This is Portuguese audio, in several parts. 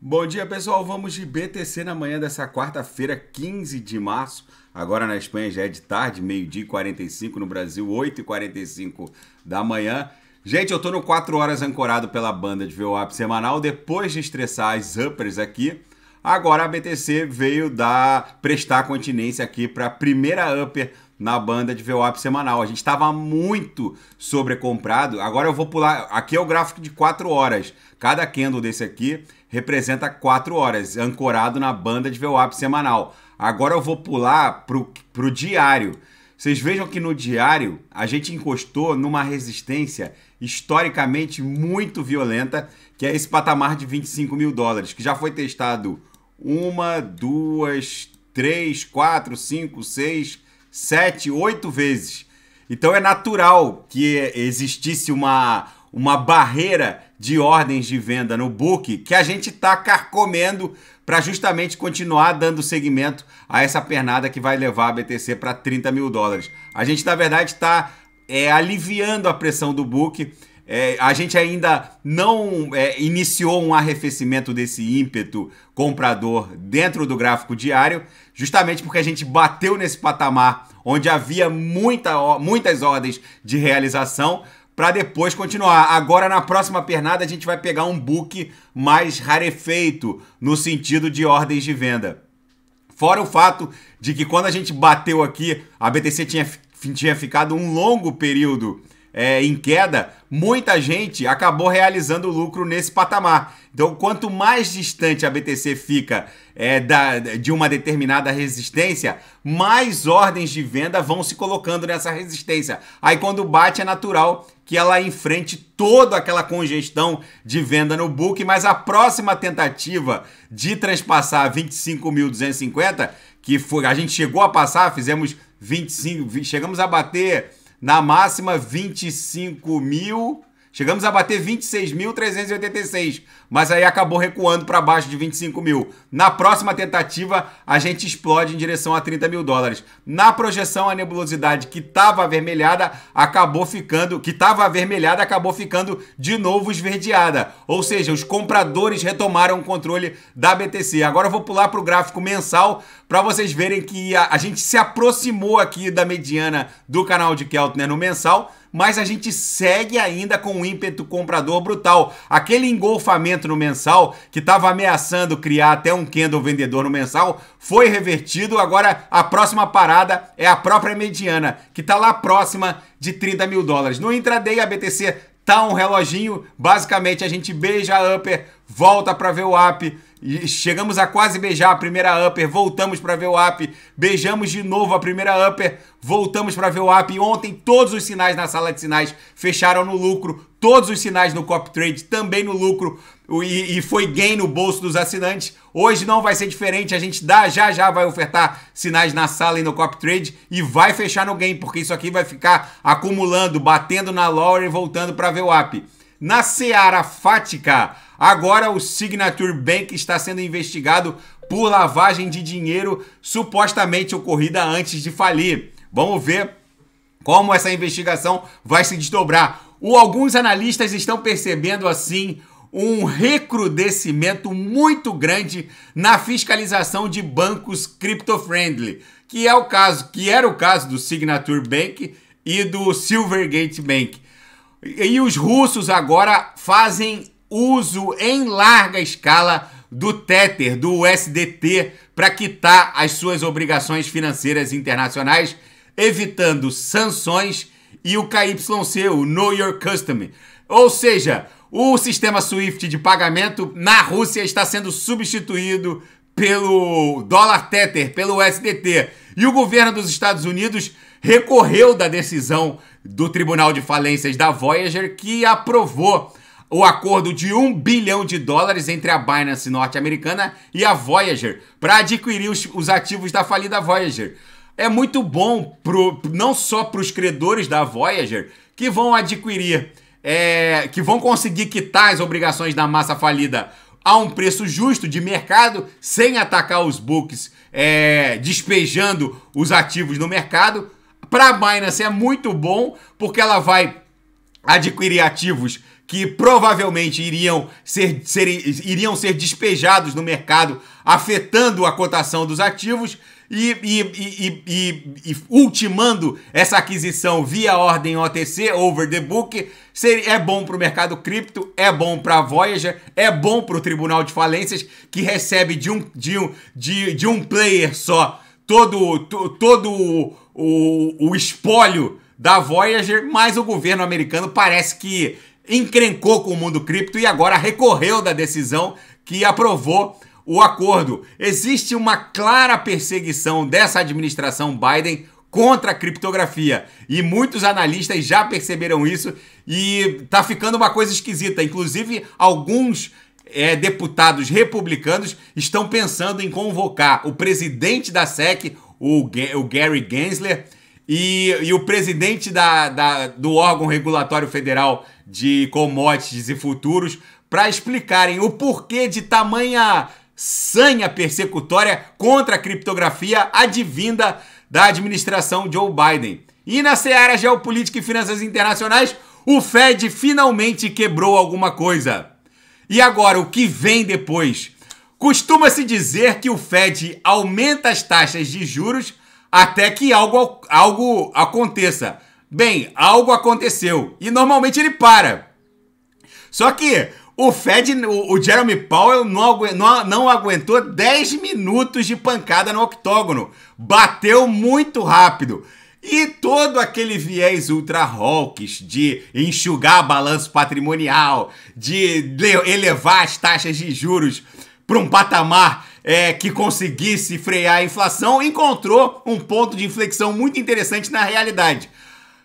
Bom dia, pessoal. Vamos de BTC na manhã dessa quarta-feira, 15 de março. Agora na Espanha já é de tarde, meio-dia e 45, no Brasil, 8h45 da manhã. Gente, eu tô no 4 horas ancorado pela banda de VWAP semanal, depois de estressar as uppers aqui. Agora a BTC veio dar prestar continência aqui para a primeira upper na banda de VWAP semanal. A gente estava muito sobrecomprado. Agora eu vou pular. Aqui é o gráfico de 4 horas. Cada candle desse aqui representa 4 horas, ancorado na banda de VWAP semanal. Agora eu vou pular para o diário. Vocês vejam que no diário a gente encostou numa resistência historicamente muito violenta, que é esse patamar de 25 mil dólares, que já foi testado uma, duas, três, quatro, cinco, seis, sete, oito vezes. Então é natural que existisse uma, uma barreira de ordens de venda no book que a gente está carcomendo para justamente continuar dando seguimento a essa pernada que vai levar a BTC para 30 mil dólares. A gente, na verdade, está é, aliviando a pressão do book é, a gente ainda não é, iniciou um arrefecimento desse ímpeto comprador dentro do gráfico diário, justamente porque a gente bateu nesse patamar onde havia muita, muitas ordens de realização para depois continuar. Agora na próxima pernada a gente vai pegar um book mais rarefeito no sentido de ordens de venda. Fora o fato de que quando a gente bateu aqui, a BTC tinha, tinha ficado um longo período é, em queda, muita gente acabou realizando lucro nesse patamar. Então, quanto mais distante a BTC fica é, da, de uma determinada resistência, mais ordens de venda vão se colocando nessa resistência. Aí, quando bate, é natural que ela enfrente toda aquela congestão de venda no book, mas a próxima tentativa de transpassar 25.250, que foi, a gente chegou a passar, fizemos 25, chegamos a bater na máxima, 25 mil. Chegamos a bater 26.386, mas aí acabou recuando para baixo de 25 mil. Na próxima tentativa, a gente explode em direção a 30 mil dólares. Na projeção, a nebulosidade que estava avermelhada acabou ficando, que estava avermelhada acabou ficando de novo esverdeada. Ou seja, os compradores retomaram o controle da BTC. Agora eu vou pular para o gráfico mensal para vocês verem que a, a, gente se aproximou aqui da mediana do canal de Kelt né, no mensal mas a gente segue ainda com um ímpeto comprador brutal. Aquele engolfamento no mensal, que estava ameaçando criar até um candle vendedor no mensal, foi revertido. Agora a próxima parada é a própria mediana, que está lá próxima de 30 mil dólares. No intraday, a BTC tá um reloginho, basicamente a gente beija a upper, volta para ver o up chegamos a quase beijar a primeira upper, voltamos para ver o up, beijamos de novo a primeira upper, voltamos para ver o up. E ontem todos os sinais na sala de sinais fecharam no lucro, todos os sinais no cop trade também no lucro e, e foi gain no bolso dos assinantes. Hoje não vai ser diferente, a gente dá, já já vai ofertar sinais na sala e no cop trade e vai fechar no gain, porque isso aqui vai ficar acumulando, batendo na lower e voltando para ver o up. Na Seara Fática, Agora o Signature Bank está sendo investigado por lavagem de dinheiro supostamente ocorrida antes de falir. Vamos ver como essa investigação vai se desdobrar. O, alguns analistas estão percebendo assim um recrudescimento muito grande na fiscalização de bancos crypto-friendly, que é o caso, que era o caso do Signature Bank e do Silvergate Bank. E os russos agora fazem uso em larga escala do Tether, do USDT, para quitar as suas obrigações financeiras internacionais, evitando sanções e o KYC, o Know Your custom Ou seja, o sistema SWIFT de pagamento na Rússia está sendo substituído pelo dólar Tether, pelo USDT. E o governo dos Estados Unidos recorreu da decisão do Tribunal de Falências da Voyager, que aprovou o acordo de 1 bilhão de dólares entre a Binance norte-americana e a Voyager para adquirir os, os, ativos da falida Voyager. É muito bom pro, não só para os credores da Voyager que vão adquirir, é, que vão conseguir quitar as obrigações da massa falida a um preço justo de mercado, sem atacar os books, é, despejando os ativos no mercado. Para a Binance é muito bom, porque ela vai adquirir ativos que provavelmente iriam ser, ser, iriam ser despejados no mercado, afetando a cotação dos ativos e, e, e, e ultimando essa aquisição via ordem OTC, over the book. Ser é bom para o mercado cripto, é bom para a Voyager, é bom para o Tribunal de Falências, que recebe de um, de um, de, de um player só todo, to, todo o, o espólio da Voyager, mas o governo americano parece que encrencou com o mundo cripto e agora recorreu da decisão que aprovou o acordo. Existe uma clara perseguição dessa administração Biden contra a criptografia e muitos analistas já perceberam isso e tá ficando uma coisa esquisita. Inclusive, alguns é, deputados republicanos estão pensando em convocar o presidente da SEC, o, G o Gary Gensler, e, e o presidente da, da, do órgão regulatório federal de commodities e futuros para explicarem o porquê de tamanha sanha persecutória contra a criptografia advinda da administração Joe Biden. E na seara geopolítica e finanças internacionais, o Fed finalmente quebrou alguma coisa. E agora, o que vem depois? Costuma-se dizer que o Fed aumenta as taxas de juros até que algo, algo aconteça. Bem, algo aconteceu. E normalmente ele para. Só que o Fed, o, o Jeremy Powell não, não, não aguentou 10 minutos de pancada no octógono. Bateu muito rápido. E todo aquele viés ultra hawks de enxugar balanço patrimonial, de elevar as taxas de juros para um patamar é, que conseguisse frear a inflação, encontrou um ponto de inflexão muito interessante na realidade.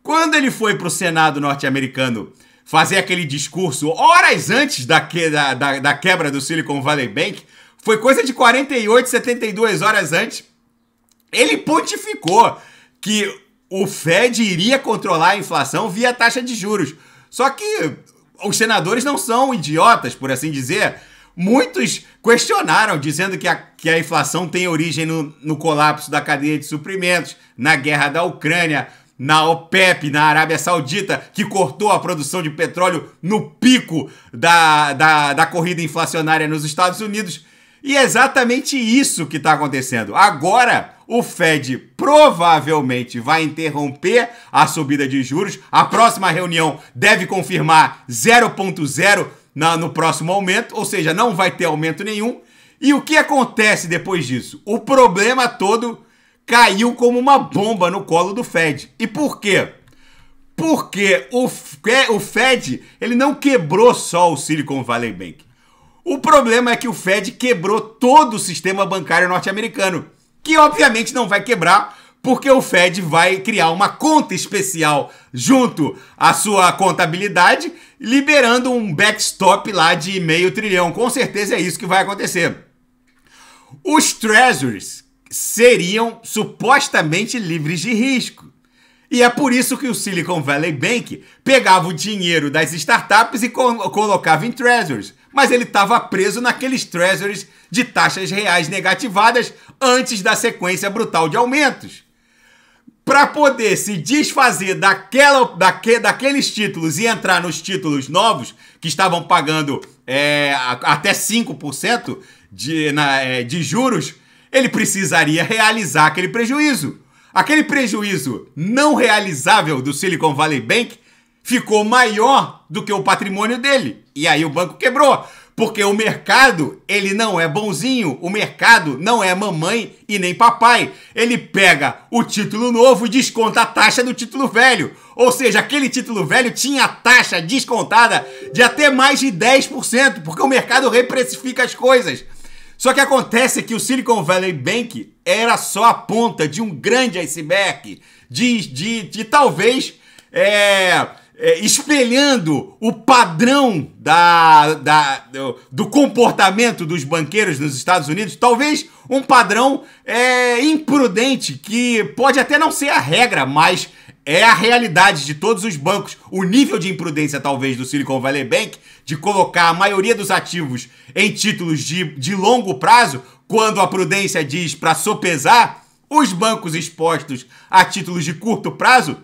Quando ele foi para o Senado norte-americano fazer aquele discurso horas antes da, que, da, da, da quebra do Silicon Valley Bank, foi coisa de 48, 72 horas antes, ele pontificou que o Fed iria controlar a inflação via taxa de juros. Só que os senadores não são idiotas, por assim dizer muitos questionaram, dizendo que a, que a inflação tem origem no, no colapso da cadeia de suprimentos, na guerra da Ucrânia, na OPEP, na Arábia Saudita, que cortou a produção de petróleo no pico da, da, da corrida inflacionária nos Estados Unidos. E é exatamente isso que está acontecendo. Agora, o Fed provavelmente vai interromper a subida de juros. A próxima reunião deve confirmar 0,0 na, no próximo aumento, ou seja, não vai ter aumento nenhum. E o que acontece depois disso? O problema todo caiu como uma bomba no colo do Fed. E por quê? Porque o, o Fed ele não quebrou só o Silicon Valley Bank. O problema é que o Fed quebrou todo o sistema bancário norte-americano, que obviamente não vai quebrar porque o Fed vai criar uma conta especial junto à sua contabilidade, liberando um backstop lá de meio trilhão. Com certeza é isso que vai acontecer. Os treasuries seriam supostamente livres de risco. E é por isso que o Silicon Valley Bank pegava o dinheiro das startups e co colocava em treasuries. Mas ele estava preso naqueles treasuries de taxas reais negativadas antes da sequência brutal de aumentos para poder se desfazer daquela, daque, daqueles títulos e entrar nos títulos novos, que estavam pagando é, até 5% de, na, é, de juros, ele precisaria realizar aquele prejuízo. Aquele prejuízo não realizável do Silicon Valley Bank ficou maior do que o patrimônio dele. E aí o banco quebrou. Porque o mercado, ele não é bonzinho, o mercado não é mamãe e nem papai. Ele pega o título novo e desconta a taxa do título velho. Ou seja, aquele título velho tinha taxa descontada de até mais de 10%, porque o mercado reprecifica as coisas. Só que acontece que o Silicon Valley Bank era só a ponta de um grande iceberg, de, de, de talvez. É é, espelhando o padrão da, da, do, comportamento dos banqueiros nos Estados Unidos, talvez um padrão é, imprudente, que pode até não ser a regra, mas é a realidade de todos os bancos. O nível de imprudência, talvez, do Silicon Valley Bank, de colocar a maioria dos ativos em títulos de, de longo prazo, quando a prudência diz para sopesar, os bancos expostos a títulos de curto prazo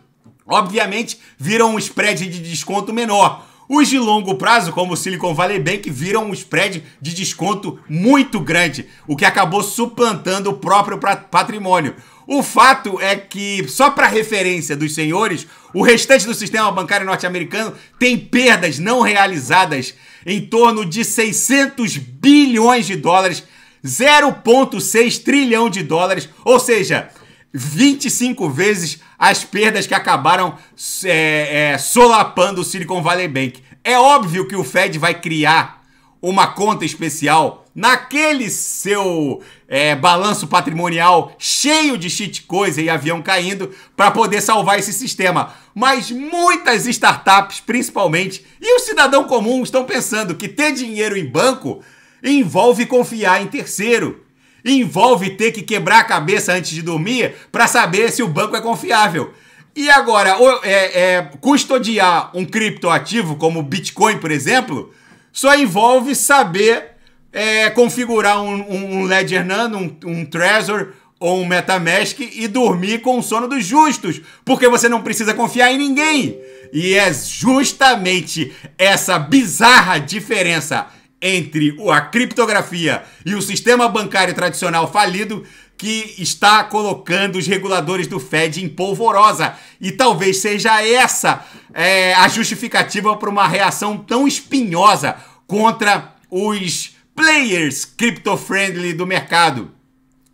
obviamente viram um spread de desconto menor. Os de longo prazo, como o Silicon Valley Bank, viram um spread de desconto muito grande, o que acabou suplantando o próprio patrimônio. O fato é que, só para referência dos senhores, o restante do sistema bancário norte-americano tem perdas não realizadas em torno de 600 bilhões de dólares, 0,6 trilhão de dólares, ou seja, 25 vezes as perdas que acabaram é, é, solapando o Silicon Valley Bank. É óbvio que o Fed vai criar uma conta especial naquele seu é, balanço patrimonial cheio de shit coisa e avião caindo para poder salvar esse sistema. Mas muitas startups, principalmente, e o cidadão comum estão pensando que ter dinheiro em banco envolve confiar em terceiro envolve ter que quebrar a cabeça antes de dormir para saber se o banco é confiável. E agora, é, é, custodiar um criptoativo como o Bitcoin, por exemplo, só envolve saber é, configurar um, um, um Ledger Nano, um, um Trezor ou um Metamask e dormir com o sono dos justos, porque você não precisa confiar em ninguém. E é justamente essa bizarra diferença entre a criptografia e o sistema bancário tradicional falido que está colocando os reguladores do Fed em polvorosa. E talvez seja essa é, a justificativa para uma reação tão espinhosa contra os players crypto friendly do mercado.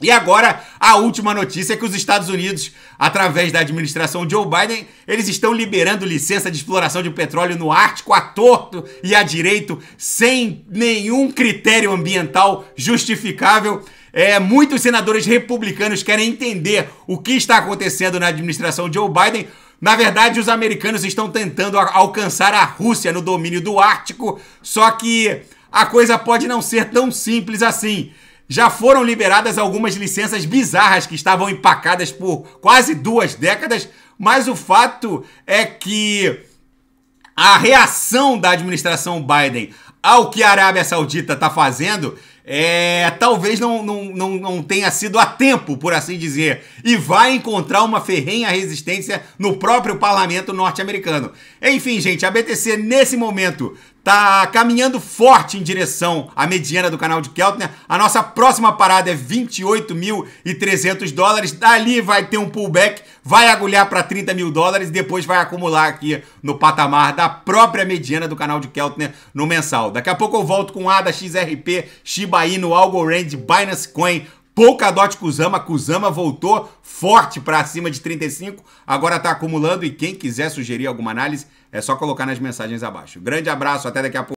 E agora, a última notícia é que os Estados Unidos, através da administração Joe Biden, eles estão liberando licença de exploração de petróleo no Ártico a torto e a direito, sem nenhum critério ambiental justificável. É, muitos senadores republicanos querem entender o que está acontecendo na administração Joe Biden. Na verdade, os americanos estão tentando alcançar a Rússia no domínio do Ártico, só que a coisa pode não ser tão simples assim já foram liberadas algumas licenças bizarras que estavam empacadas por quase duas décadas, mas o fato é que a reação da administração Biden ao que a Arábia Saudita está fazendo é, talvez não, não, não, não tenha sido a tempo, por assim dizer, e vai encontrar uma ferrenha resistência no próprio parlamento norte-americano. Enfim, gente, a BTC nesse momento tá caminhando forte em direção à mediana do canal de Keltner. A nossa próxima parada é 28.300 dólares. Dali vai ter um pullback, vai agulhar para 30 mil dólares e depois vai acumular aqui no patamar da própria mediana do canal de Keltner no mensal. Daqui a pouco eu volto com ADA, XRP, Shiba Inu, Algorand, Binance Coin, Polkadot Kuzama. Kuzama voltou forte para cima de 35, agora está acumulando e quem quiser sugerir alguma análise é só colocar nas mensagens abaixo. Grande abraço, até daqui a pouco.